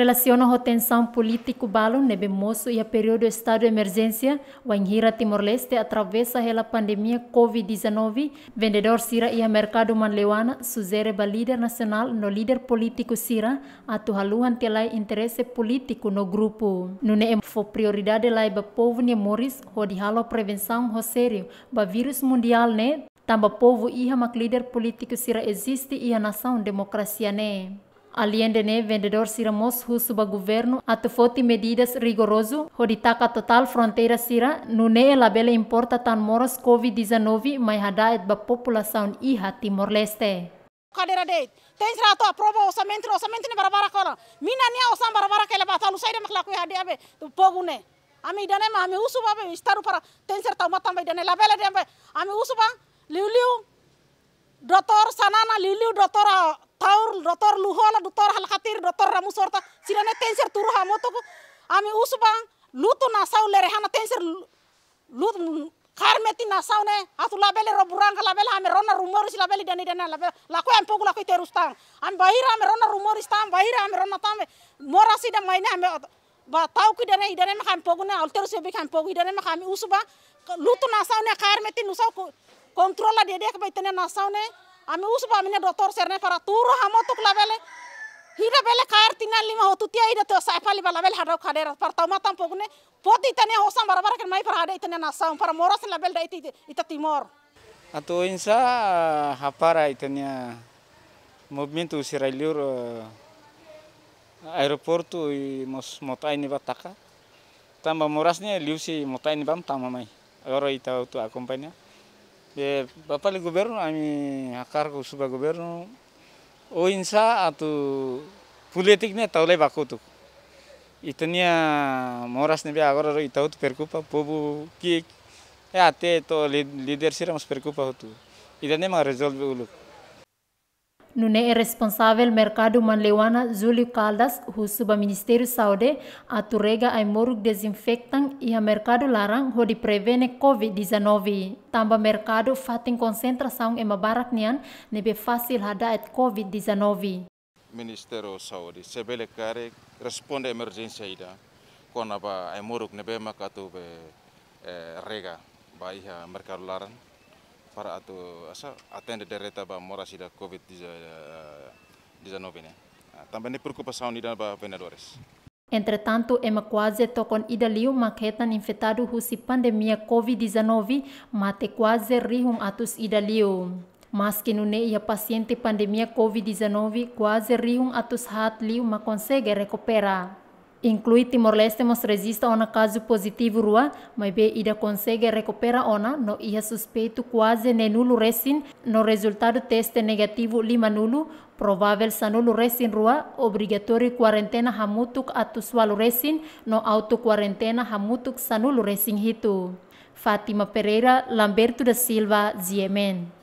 Relaciona a tensão político-balo nebe moço e a período estado de emergência, o Anhira Timor-Leste atravessa a pandemia Covid-19, vendedor Sira e a mercado manleuana, suzere ba líder nacional no líder político Sira, atuhaluhan telai interesse político no grupo. Nune foi prioridade lai ba povo ne moris, halo prevenção rosério, ba vírus mundial ne, tamba povo iha mak líder político Sira existe e a nação democracia ne. ne vendedor sira hu suba governo foti medidas rigoroso hoditaka total fronteira sira nu la labele importa tan moras COVID-19 mai hada et ba população iha Timor-Leste. Kadera de tem será to aprova orçamento orçamento ne barabara kola mina nia osam barabara kele talu saide makla ku hadi abe tu pogune ami dane ma ami usuba be istaru para tens rato matam ba dane labele de ami usuba liu liu dotor sanana liliu dotora taur rotor luhola dotor hal khatir rotor ramu sorta silane tenser turu ko ami usubang lutu nasau lere hana tenser lut karmeti nasau ne atu labele roburanga labele ame rona rumor si labele dani dani labele lako am pogu lako iterus tang am bahira ame rona rumor istam, bahira ame rona tam morasi da maina ame ba tau ki dana idana ma kan pogu alter se be kan pogu idana ma kam usuba lutu nasau ne karmeti nusau kontrola dia, ka baitene nasau ne ami usba amine doktor serne fara turu hamotuk labele hira bele kair tinan lima hotu tia ida to sai pali bala bel harau kadera par tau matam pogne poti tane hosan bara kan mai par hada itane nasa um par moros en kan label daiti ita timor atu insa eh, hapara itane eh, movement usirailur eh, aeroportu i mos motai ni bataka tamba morasnya liusi motai ini bam tamamai agora ita utu akompanya de papale governo ami a cargo suba governo o insa atu politik ne taule bakutu itania moras nebe agora ro itaut preocupa povo que até to líder se preocupa hotu idane ma resolve o Nune e responsável mercado manleuana Júlio Caldas, o Ministério saúde, turega ai moruk desinfectan e a mercado larang hodi prevene COVID-19. Tamba mercado fatin concentração em mabarak nian, nebe fácil hada et COVID-19. Ministério Saúde, sebele kare responde emergência ida, kona ba a morug nebe makatu be eh, rega, ba iha mercado larang para atau asa atende dereta ba morasi da covid 19 eh, né ah, tambah ne preocupação ni da ba vendedores Entretanto, é quase tocon idaliu maketan infetado husi pandemia COVID-19 mate quase rihum atus idaliu. Mas que nune ia paciente pandemia COVID-19 quase rihum atus hat liu ma consegue recuperar. Inclui Timor-Leste mos resista a uma caso positivo rua, mas bem ida consegue recupera ona, no ia suspeito quase nenulo resin, no resultado teste negativo lima nulo, provável nulu resin rua, obrigatório quarentena hamutuk atusualo resin, no auto quarentena hamutuk nulu resin hito. Fátima Pereira, Lamberto da Silva, Ziemen.